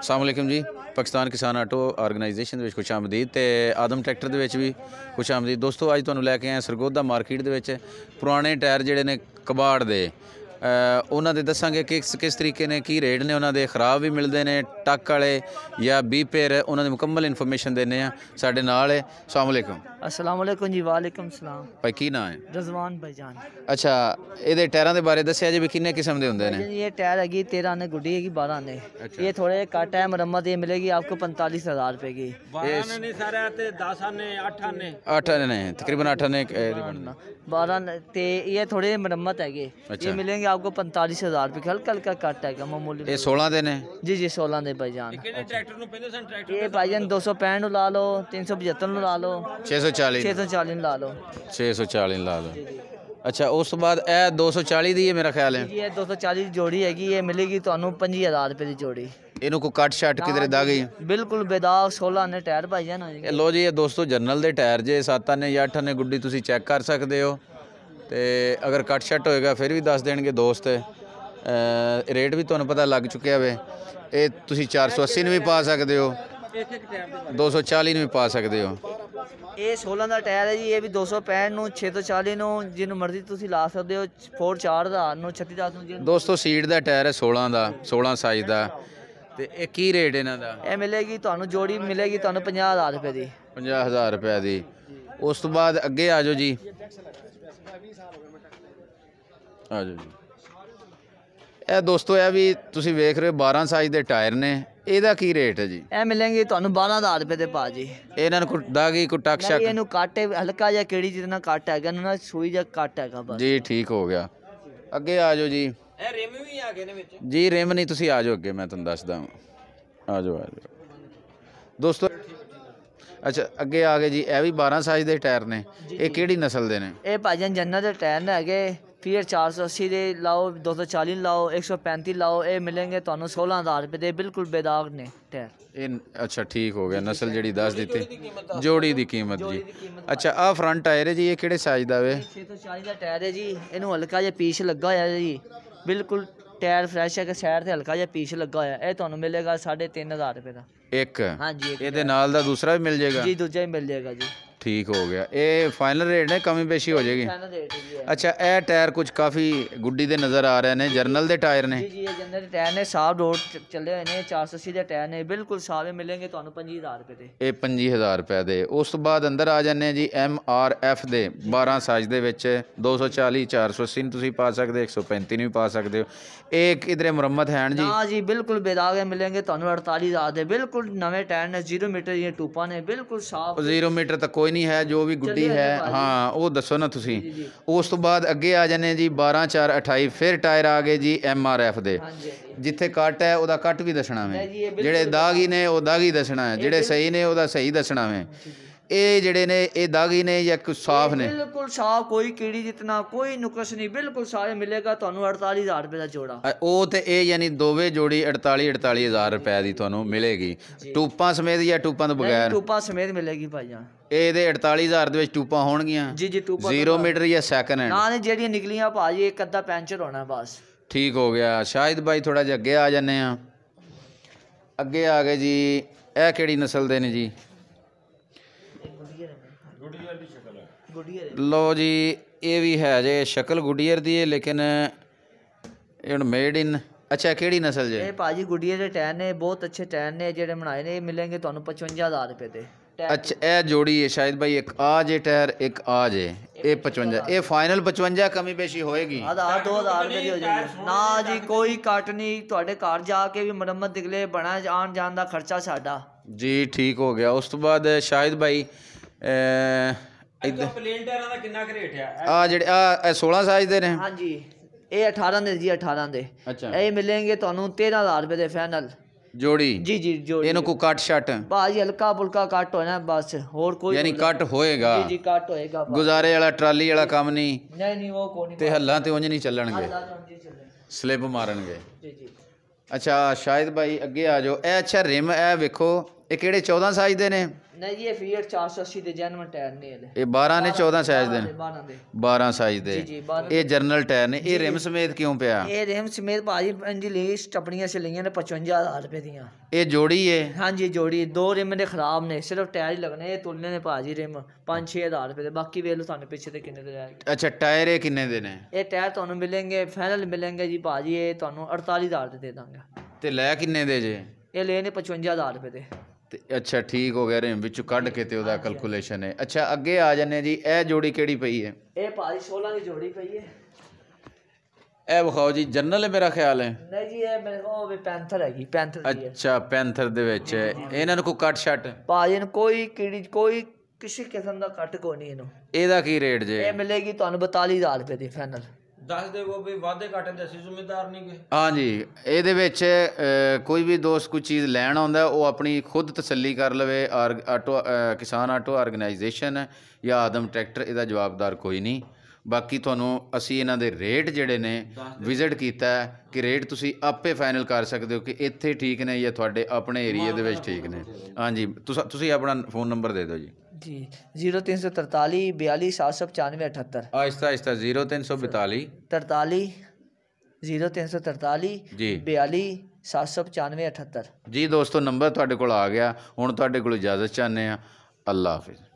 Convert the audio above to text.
ਅਸਲਾਮ ਜੀ ਪਾਕਿਸਤਾਨ ਕਿਸਾਨ ਆਟੋ ਆਰਗੇਨਾਈਜੇਸ਼ਨ ਦੇ ਵਿੱਚ ਖੁਸ਼ ਆਮਦੀਦ ਤੇ ਆਦਮ ਟਰੈਕਟਰ ਦੇ ਵਿੱਚ ਵੀ ਖੁਸ਼ ਆਮਦੀਦ ਦੋਸਤੋ ਅੱਜ ਤੁਹਾਨੂੰ ਲੈ ਕੇ ਆਏ ਸਰਗੋਦਾ ਮਾਰਕੀਟ ਦੇ ਵਿੱਚ ਪੁਰਾਣੇ ਟਾਇਰ ਜਿਹੜੇ ਨੇ ਕਬਾੜ ਦੇ ਉਹਨਾਂ ਦੇ ਦੱਸਾਂਗੇ ਕਿ ਕਿਸ ਤਰੀਕੇ ਨੇ ਕੀ ਰੇਟ ਨੇ ਉਹਨਾਂ ਦੇ ਖਰਾਬ ਵੀ ਮਿਲਦੇ ਨੇ ਟੱਕ ਵਾਲੇ ਜਾਂ ਬੀ ਪੇਰ ਉਹਨਾਂ ਦੀ ਮੁਕੰਮਲ ਇਨਫੋਰਮੇਸ਼ਨ ਦਿੰਨੇ ਆ ਸਾਡੇ ਨਾਲ ਹੈ ਅਸਲਾਮ ਅਲੈਕਮ ਅਸਲਾਮ ਅਲੈਕਮ ਜੀ ਵਾਲੇਕਮ ਸਲਾਮ ਭਾਈ ਕੀ ਨਾਮ ਹੈ ਰਜ਼ਵਾਨ ਭਾਈਜਾਨ ਅੱਛਾ ਇਹਦੇ ਟਾਇਰਾਂ ਦੇ ਬਾਰੇ ਦੱਸਿਆ ਜੇ ਵੀ ਕਿੰਨੇ ਕਿਸਮ ਦੇ ਹੁੰਦੇ ਨੇ ਇਹ ਟਾਇਰ ਹੈਗੀ 13 ਨੇ ਗੁੱਡੀ ਹੈਗੀ 12 ਨੇ ये थोड़े कट है मरम्मत ये मिलेगी आपको पैंतालीस हजार रुपए की अठ आने तकरीबन अठ आने बारह ये थोड़े मरम्मत है ये मिलेंगे आपको 45000 ਰੁਪਏ रुपये हल्का हल्का ਹੈਗਾ ਮਾਮੂਲੀ ਇਹ 16 ਦੇ ਨੇ ਜੀ ਜੀ 16 ਦੇ ਭਾਈ ਜਾਨ ਕਿਹੜੇ ਟਰੈਕਟਰ ਨੂੰ ਪੈਂਦੇ ਸਨ ਟਰੈਕਟਰ ਇਹ ਭਾਈ ਜਾਨ 265 पैंठ ला लो तीन सौ पचहत्तर ला लो 640 छः सौ चालीस ला लो 640 ਲਾ ਲਓ ਅੱਛਾ ਉਸ ਤੋਂ ਬਾਅਦ ਇਹ 240 ਦੀ ਹੈ ਮੇਰਾ ਖਿਆਲ ਹੈ ਜੀ ਇਹ 240 ਜੋੜੀ ਹੈਗੀ ਇਹ ਮਿਲੇਗੀ ਤੁਹਾਨੂੰ 5000 ਰੁਪਏ ਦੀ ਜੋੜੀ ਇਹਨੂੰ ਕੋਈ ਕੱਟ ਛੱਟ ਕਿਧਰੇ ਦਾ ਗਈ ਬਿਲਕੁਲ ਬੇਦਾਗ 16 ਨੇ ਟਾਇਰ ਭਾਈਜਾਨ ਹੋ ਜਾਣਗੇ ਇਹ ਲੋ ਜੀ ਇਹ ਦੋਸਤੋ ਜਨਰਲ ਦੇ ਟਾਇਰ ਜੇ 7 ਨੇ ਜਾਂ 8 ਨੇ ਗੁੱਡੀ ਤੁਸੀਂ ਚੈੱਕ ਕਰ ਸਕਦੇ ਹੋ ਤੇ ਅਗਰ ਕੱਟ ਸ਼ਟ ਹੋਏਗਾ ਫਿਰ ਵੀ ਦੱਸ ਦੇਣਗੇ ਦੋਸਤ ਰੇਟ ਵੀ ਤੁਹਾਨੂੰ ਪਤਾ ਲੱਗ ਚੁੱਕਿਆ ਵੇ ਇਹ ਤੁਸੀਂ 480 ਨੂੰ ਵੀ ਪਾ ਸਕਦੇ ਹੋ 240 ਨੂੰ ਵੀ ਪਾ ਸਕਦੇ ਹੋ ਇਹ 16 ਦਾ ਟਾਇਰ ਹੈ ਜੀ ਇਹ ਵੀ 265 ਨੂੰ 640 ਨੂੰ ਜਿੰਨ ਮਰਜ਼ੀ ਤੁਸੀਂ ਲਾ ਸਕਦੇ ਹੋ 44 ਦਾ ਨੂੰ 36 ਦਾ ਨੂੰ ਦੋਸਤੋ ਸੀਟ ਦਾ ਟਾਇਰ ਹੈ 16 ਦਾ 16 ਸਾਈਜ਼ ਦਾ ਤੇ ਇਹ ਕੀ ਰੇਟ ਇਹਨਾਂ ਦਾ ਇਹ ਮਿਲੇਗੀ ਤੁਹਾਨੂੰ ਜੋੜੀ ਮਿਲੇਗੀ ਤੁਹਾਨੂੰ 50000 ਰੁਪਏ ਦੀ 50000 ਰੁਪਏ ਦੀ ਉਸ ਤੋਂ ਬਾਅਦ ਅੱਗੇ ਆ ਜਾਓ ਜੀ ਆ ਜਾਓ ਜੀ ਇਹ ਦੋਸਤੋ ਇਹ ਵੀ ਤੁਸੀਂ ਵੇਖ ਰਹੇ ਹੋ 12 ਸਾਈਜ਼ ਦੇ ਟਾਇਰ ਨੇ ਇਹਦਾ ਕੀ ਰੇਟ ਹੈ ਜੀ ਇਹ ਮਿਲਣਗੇ ਤੁਹਾਨੂੰ 12000 ਰੁਪਏ ਦੇ ਪਾ ਜੀ ਇਹਨਾਂ ਨੂੰ ਦਾਗੀ ਕੋ ਟਕ ਸ਼ਕ ਇਹਨੂੰ ਕਾਟੇ ਹਲਕਾ ਜਿਹਾ ਕਿਹੜੀ ਨਾਲ ਕੱਟ ਹੈਗਾ ਇਹਨਾਂ ਨਾਲ ਸੂਈ ਜਿਹਾ ਕੱਟ ਹੈਗਾ ਬਸ ਜੀ ਠੀਕ ਹੋ ਗਿਆ ਅੱਗੇ ਆ ਜਾਓ ਜੀ ਇਹ ਰਿਮ ਵੀ ਆ ਗਏ ਨੇ ਵਿੱਚ ਜੀ ਰਿਮ ਨਹੀਂ ਤੁਸੀਂ ਆ ਜਾਓ ਅੱਗੇ ਮੈਂ ਤੁਹਾਨੂੰ ਦੱਸਦਾ ਆ ਜਾਓ ਆ ਜਾਓ ਦੋਸਤੋ ਅੱਛਾ ਅੱਗੇ ਆ ਗਏ ਜੀ ਇਹ ਵੀ 12 ਸਾਈਜ਼ ਦੇ ਟਾਇਰ ਨੇ ਇਹ ਕਿਹੜੀ ਨਸਲ ਦੇ ਨੇ ਇਹ ਭਾਜਨ ਜੰਨਾ ਦੇ ਟਾਇਰ ਨੇ ਹੈਗੇ ਫਿਰ 480 ਦੇ ਲਾਓ 240 ਲਾਓ 135 ਲਾਓ ਇਹ ਮਿਲਣਗੇ ਤੁਹਾਨੂੰ 16000 ਰੁਪਏ ਦੇ ਬਿਲਕੁਲ ਬੇਦਾਗ ਨੇ ਟਾਇਰ ਇਹ ਅੱਛਾ ਠੀਕ ਹੋ ਗਿਆ ਨਸਲ ਜਿਹੜੀ ਦੱਸ ਦਿੱਤੀ ਜੋੜੀ ਦੀ ਕੀਮਤ ਜੀ ਅੱਛਾ ਆ ਫਰੰਟ ਟਾਇਰ ਹੈ ਜੀ ਇਹ ਕਿਹੜੇ ਸਾਈਜ਼ ਦਾ ਵੇ 640 ਦਾ ਟਾਇਰ ਹੈ ਜੀ ਇਹਨੂੰ ਹਲਕਾ ਜਿਹਾ ਪੀਸ ਲੱਗਾ ਹੋਇਆ ਹੈ ਜੀ ਬਿਲਕੁਲ ਟਾਇਰ ਫਰੈਸ਼ ਹੈ ਕਿ ਸਾਈਡ ਤੇ ਹਲਕਾ ਜਿਹਾ ਪੀਸ ਲੱਗਾ ਹੋਇਆ ਇਹ ਤੁਹਾਨੂੰ ਮਿਲੇਗਾ 3500 ਰੁਪਏ ਦਾ ਇੱਕ ਹਾਂਜੀ ਇੱਕ ਇਹਦੇ ਨਾਲ ਦਾ ਦੂਸਰਾ ਵੀ ਮਿਲ ਜਾਏਗਾ ਜੀ ਦੂਜਾ ਹੀ ਮਿਲ ਜਾਏਗਾ ਜੀ ਠੀਕ ਹੋ ਗਿਆ ਇਹ ਫਾਈਨਲ ਰੇਟ ਨੇ ਕਮੀ ਪੇਸ਼ੀ ਹੋ ਜਾਏਗੀ ਫਾਈਨਲ ਰੇਟ ਹੈ ਅੱਛਾ ਇਹ ਟਾਇਰ ਕੁਝ ਕਾਫੀ ਗੁੱਡੀ ਦੇ ਨਜ਼ਰ ਆ ਰਹੇ ਨੇ ਜਰਨਲ ਦੇ ਟਾਇਰ ਨੇ ਜੀ ਜੀ ਇਹ ਜਨਰਲ ਟਾਇਰ ਨੇ ਸਾਫ ਰੋਡ ਚੱਲੇ ਹੋਏ ਨੇ 480 ਦੇ ਟਾਇਰ ਨੇ ਬਿਲਕੁਲ ਸਾਫੇ ਮਿਲਣਗੇ ਤੁਹਾਨੂੰ 25000 ਰੁਪਏ ਦੇ ਇਹ 25000 ਰੁਪਏ ਦੇ ਉਸ ਤੋਂ ਬਾਅਦ ਅੰਦਰ ਆ ਜਾਂਦੇ ਹਾਂ ਜੀ ਐਮ ਆਰ ਐਫ ਦੇ 12 ਸਾਈਜ਼ ਦੇ ਵਿੱਚ 240 480 ਤੁਸੀਂ ਪਾ ਸਕਦੇ 135 ਨੂੰ ਵੀ ਪਾ ਸਕਦੇ ਹੋ ਇਹ ਕਿਧਰੇ ਮੁਰੰਮਤ ਹੈਣ ਜੀ ਹਾਂ ਜੀ ਬਿਲਕੁਲ ਬੇਦਾਗੇ ਮਿਲਣਗੇ ਤੁਹਾਨੂੰ 48000 ਦੇ ਬਿਲਕੁਲ ਨਵੇਂ ਟਾਇਰ ਨੇ 0 ਮੀਟਰ ਦੀਆਂ ਟੂਪਾਂ ਨੇ ਬਿਲਕੁਲ ਸਾਫ 0 ਮੀਟਰ ਤੱਕ ਕੋਈ ਨਹੀਂ ਹੈ ਜੋ ਵੀ ਗੁੱਡੀ ਹੈ ਹਾਂ ਉਹ ਦੱਸੋ ਨਾ ਤੁਸੀਂ ਉਸ ਤੋਂ ਬਾਅਦ ਅੱਗੇ ਆ ਜਾਂਦੇ ਜੀ 12 4 28 ਫਿਰ ਟਾਇਰ ਆ ਗਏ ਜੀ ਐਮ ਆਰ ਐਫ ਦੇ ਜਿੱਥੇ ਕੱਟ ਹੈ ਉਹਦਾ ਕੱਟ ਵੀ ਦੱਸਣਾ ਵੇ ਜਿਹੜੇ ਦਾਗ ਹੀ ਨੇ ਉਹ ਦਾਗੀ ਦੱਸਣਾ ਹੈ ਜਿਹੜੇ ਸਹੀ ਨੇ ਉਹਦਾ ਸਹੀ ਦੱਸਣਾ ਵੇ ਇਹ ਜਿਹੜੇ ਨੇ ਇਹ ਦਾਗੀ ਨੇ ਜਾਂ ਕੁਝ ਸਾਫ਼ ਨੇ ਬਿਲਕੁਲ ਸਾਫ਼ ਕੋਈ ਕੀੜੀ ਜਿਤਨਾ ਕੋਈ ਨੁਕਸ ਨਹੀਂ ਬਿਲਕੁਲ ਸਾਫ਼ ਮਿਲੇਗਾ ਤੁਹਾਨੂੰ 48000 ਰੁਪਏ ਦਾ ਜੋੜਾ ਉਹ ਤੇ ਇਹ ਯਾਨੀ ਦੋਵੇਂ ਜੋੜੀ 48 48000 ਰੁਪਏ ਦੀ ਤੁਹਾਨੂੰ ਮਿਲੇਗੀ ਟੂਪਾਂ ਸਮੇਤ ਜਾਂ ਟੂਪਾਂ ਤੋਂ ਬਗੈਰ ਟੂਪਾਂ ਸਮੇਤ ਮਿਲੇਗੀ ਭਾਈਜਾਨ ਇਹਦੇ 48000 ਦੇ ਵਿੱਚ ਟੂਪਾਂ ਹੋਣਗੀਆਂ ਜੀ ਜੀ ਟੂਪਾਂ 0 ਮੀਟਰ ਜਾਂ ਸੈਕਿੰਡ ਹੈਂਡ ਨਾ ਜਿਹੜੀਆਂ ਨਿਕਲੀਆਂ ਭਾਜੀ ਇੱਕ ਅੱਧਾ ਪੈਂਚਰ ਹੋਣਾ ਬਸ ਠੀਕ ਹੋ ਗਿਆ ਸ਼ਾਇਦ ਬਾਈ ਥੋੜਾ ਜਿਹਾ ਅੱਗੇ ਆ ਜਾਂਦੇ ਆ ਅੱਗੇ ਆ ਗਏ ਜੀ ਇਹ ਕਿਹੜੀ ਨਸਲ ਦੇ ਨੇ ਜੀ ਲੋ ਜੀ ਇਹ ਵੀ ਹੈ ਜੇ ਸ਼ਕਲ ਗੁੱਡੀਅਰ ਦੀ ਹੈ ਲੇਕਿਨ ਇਹ ਹੁਣ ਮੇਡ ਇਨ ਅੱਛਾ ਕਿਹੜੀ ਨਸਲ ਜੇ ਇਹ ਭਾਜੀ ਗੁੱਡੀਅਰ ਦੇ ਟੈਨ ਨੇ ਬਹੁਤ ਅੱਛੇ ਟੈਨ ਨੇ ਜਿਹੜੇ ਬਣਾਏ ਨੇ ਇਹ ਮਿਲਣਗੇ ਤੁਹਾਨੂੰ 55000 ਰੁਪਏ ਦੇ ਅੱਛਾ ਇਹ ਜੋੜੀ ਹੈ ਸ਼ਾਇਦ ਭਾਈ ਇੱਕ ਆ ਜੇ ਟਾਇਰ ਇੱਕ ਆ ਜੇ ਇਹ 55 ਇਹ ਫਾਈਨਲ 55 ਕਮੀ ਬੇਸ਼ੀ ਹੋਏਗੀ ਆਹ 2000 ਰੁਪਏ ਦੀ ਹੋ ਜਾਏਗੀ ਨਾ ਜੀ ਕੋਈ ਕੱਟ ਨਹੀਂ ਤੁਹਾਡੇ ਘਰ ਜਾ ਕੇ ਵੀ ਮੁਰੰਮਤ ਦਿਖਲੇ ਬਣਾ ਜਾਣ ਜਾਣ ਦਾ ਖਰਚਾ ਸਾਡਾ ਜੀ ਠੀਕ ਹੋ ਗਿਆ ਉਸ ਤੋਂ ਬਾਅਦ ਸ਼ਾਇਦ ਭਾਈ ਇਦਾਂ ਪਲੇਨ ਟਾਇਰਾਂ ਦਾ ਕਿੰਨਾ ਰੇਟ ਆ ਆ ਜਿਹੜੇ ਆ 16 ਸਾਈਜ਼ ਦੇ ਨੇ ਹਾਂਜੀ ਇਹ 18 ਦੇ ਜੀ 18 ਦੇ ਅੱਛਾ ਇਹ ਮਿਲेंगे ਤੁਹਾਨੂੰ 13000 ਰੁਪਏ ਦੇ ਫਾਈਨਲ ਜੋੜੀ ਜੀ ਜੀ ਜੋੜੀ ਇਹਨੂੰ ਕੋ ਕੱਟ ਛੱਟ ਬਾਜੀ ਹਲਕਾ ਬੁਲਕਾ ਕੱਟ ਹੋਣਾ ਬਸ ਹੋਰ ਕੋਈ ਯਾਨੀ ਕੱਟ ਹੋਏਗਾ ਜੀ ਜੀ ਕੱਟ ਹੋਏਗਾ ਗੁਜ਼ਾਰੇ ਵਾਲਾ ਟਰਾਲੀ ਵਾਲਾ ਕੰਮ ਨਹੀਂ ਨਹੀਂ ਨਹੀਂ ਉਹ ਕੋਈ ਨਹੀਂ ਤੇ ਹੱਲਾਂ ਤੇ ਉਂਝ ਨਹੀਂ ਚੱਲਣਗੇ ਸਲਿੱਪ ਮਾਰਨਗੇ ਜੀ ਜੀ ਅੱਛਾ ਸ਼ਾਇਦ ਭਾਈ ਅੱਗੇ ਆ ਜਾਓ ਇਹ ਅੱਛਾ ਰਿਮ ਇਹ ਵੇਖੋ ਇਹ ਕਿਹੜੇ 14 ਸਾਈਜ਼ ਦੇ ਨੇ ਨਹੀਂ ਜੀ ਇਹ ਫੀਟ 480 ਦੇ ਜੈਨੂਇਨ ਟਾਇਰ ਨੇ ਇਹ ਇਹ 12 ਨੇ 14 ਸਾਈਜ਼ ਦੇ ਨੇ 12 ਦੇ 12 ਸਾਈਜ਼ ਦੇ ਇਹ ਜਨਰਲ ਟਾਇਰ ਨੇ ਇਹ ਰਿਮ ਸਮੇਤ ਕਿਉਂ ਪਿਆ ਇਹ ਰਿਮ ਸਮੇਤ ਭਾਜੀ ਇੰਜੀ ਲੀਸ ਟਪਣੀਆਂ ਚ ਲਈਆਂ ਨੇ 55000 ਰੁਪਏ ਦੀਆਂ ਇਹ ਜੋੜੀ ਏ ਹਾਂਜੀ ਜੋੜੀ ਦੋ ਰਿਮ ਨੇ ਖਰਾਬ ਨੇ ਸਿਰਫ ਟਾਇਰ ਲੱਗਨੇ ਲੱਗਣੇ ਇਹ ਤੁਲਨੇ ਨੇ ਭਾਜੀ ਰਿਮ 5-6000 ਰੁਪਏ ਦੇ ਬਾਕੀ ਵੇਖ ਲਓ ਤੁਹਾਨੂੰ ਪਿੱਛੇ ਤੇ ਕਿੰਨੇ ਦੇ ਰਹਿ ਅੱਛਾ ਟਾਇਰ ਇਹ ਕਿੰਨੇ ਦੇ ਨੇ ਇਹ ਟਾਇਰ ਤੁਹਾਨੂੰ ਮਿਲਣਗੇ ਫਾਈਨਲ ਮਿਲਣਗੇ ਜੀ ਭਾਜੀ ਇਹ ਤੁਹਾਨੂੰ 48000 ਦੇ ਦੇ ਦਾਂਗਾ ਤੇ ਲੈ ਕਿੰਨੇ ਦੇ ਜੇ ਇਹ ਲੈ ਨੇ 55000 ਰੁਪਏ ਦੇ ਤੇ ਅੱਛਾ ਠੀਕ ਹੋ ਗਿਆ ਰਿਮ ਵਿੱਚੋਂ ਕੱਢ ਕੇ ਤੇ ਉਹਦਾ ਕੈਲਕੂਲੇਸ਼ਨ ਹੈ ਅੱਛਾ ਅੱਗੇ ਆ ਜਾਂਦੇ ਜੀ ਇਹ ਜੋੜੀ ਕਿਹੜੀ ਪਈ ਹੈ ਇਹ ਭਾਜੀ 16 ਦੀ ਜੋੜੀ ਪਈ ਹੈ ਇਹ ਵਿਖਾਓ ਜੀ ਜਨਰਲ ਹੈ ਮੇਰਾ ਖਿਆਲ ਹੈ ਨਹੀਂ ਜੀ ਇਹ ਮੇਰੇ ਕੋਲ ਵੀ ਪੈਂਥਰ ਹੈਗੀ ਪੈਂਥਰ ਦੀ ਅੱਛਾ ਪੈਂਥਰ ਦੇ ਵਿੱਚ ਇਹਨਾਂ ਨੂੰ ਕੋਈ ਕੱਟ ਛੱਟ ਭਾਜੀ ਨੂੰ ਕੋਈ ਕਿਹੜੀ ਕੋਈ ਕਿਸੇ ਕਿਸਮ ਦਾ ਕੱਟ ਕੋ ਨਹੀਂ ਇਹਨੂੰ ਇਹਦਾ ਕੀ ਰੇਟ ਜੇ ਇਹ ਮਿਲੇਗੀ ਤੁਹਾਨੂੰ 42000 ਰੁਪਏ ਦੀ ਫਾਈਨਲ ਦੱਸ ਉਹ ਵੀ ਵਾਅਦੇ ਘਾਟੇ ਦੇ ਅਸੀਂ ਜ਼ਿੰਮੇਦਾਰ ਨਹੀਂ ਗਏ ਹਾਂਜੀ ਇਹਦੇ ਵਿੱਚ ਕੋਈ ਵੀ ਦੋਸਤ ਕੋਈ ਚੀਜ਼ ਲੈਣ ਆਉਂਦਾ ਉਹ ਆਪਣੀ ਖੁਦ ਤਸੱਲੀ ਕਰ ਲਵੇ ਆਟੋ ਕਿਸਾਨ ਆਟੋ ਆਰਗੇਨਾਈਜੇਸ਼ਨ ਹੈ ਜਾਂ ਆਦਮ ਟਰੈਕਟਰ ਇਹਦਾ ਜਵਾਬਦਾਰ ਕੋਈ ਨਹੀਂ ਬਾਕੀ ਤੁਹਾਨੂੰ ਅਸੀਂ ਇਹਨਾਂ ਦੇ ਰੇਟ ਜਿਹੜੇ ਨੇ ਵਿਜ਼ਿਟ ਕੀਤਾ ਕਿ ਰੇਟ ਤੁਸੀਂ ਆਪੇ ਫਾਈਨਲ ਕਰ ਸਕਦੇ ਹੋ ਕਿ ਇੱਥੇ ਠੀਕ ਨੇ ਜਾਂ ਤੁਹਾਡੇ ਆਪਣੇ ਏਰੀਆ ਦੇ ਵਿੱਚ ਠੀਕ ਨੇ ਹਾਂਜੀ ਤੁਸੀਂ ਆਪਣਾ ਫੋਨ ਨੰਬਰ ਦੇ ਦਿਓ ਜੀ ਜੀ 0343 42795 78 ਆਇਸਤਾ ਆਇਸਤਾ 0342 43 0343 ਜੀ 42 795 78 ਜੀ ਦੋਸਤੋ ਨੰਬਰ ਤੁਹਾਡੇ ਕੋਲ ਆ ਗਿਆ ਹੁਣ ਤੁਹਾਡੇ ਕੋਲ ਇਜਾਜ਼ਤ ਚਾਹਨੇ ਆ ਅੱਲਾ ਹਾਫਿਜ਼